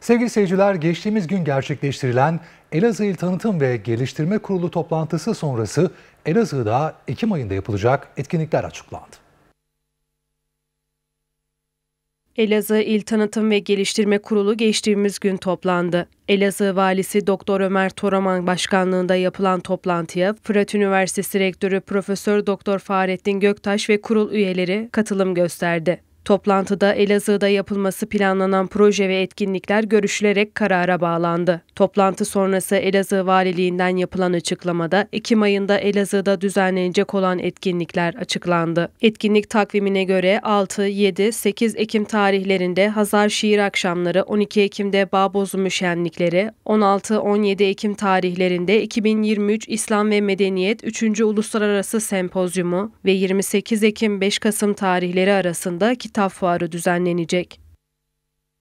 Sevgili seyirciler, geçtiğimiz gün gerçekleştirilen Elazığ İl Tanıtım ve Geliştirme Kurulu toplantısı sonrası Elazığ'da Ekim ayında yapılacak etkinlikler açıklandı. Elazığ İl Tanıtım ve Geliştirme Kurulu geçtiğimiz gün toplandı. Elazığ Valisi Doktor Ömer Toraman başkanlığında yapılan toplantıya Fırat Üniversitesi Rektörü Profesör Doktor Fahrettin Göktaş ve kurul üyeleri katılım gösterdi. Toplantıda Elazığ'da yapılması planlanan proje ve etkinlikler görüşülerek karara bağlandı. Toplantı sonrası Elazığ Valiliğinden yapılan açıklamada Ekim ayında Elazığ'da düzenlenecek olan etkinlikler açıklandı. Etkinlik takvimine göre 6, 7, 8 Ekim tarihlerinde Hazar Şiir Akşamları, 12 Ekim'de Bağbozumu Şenlikleri, 16-17 Ekim tarihlerinde 2023 İslam ve Medeniyet 3. Uluslararası Sempozyumu ve 28 Ekim-5 Kasım tarihleri arasında kitap fuarı düzenlenecek.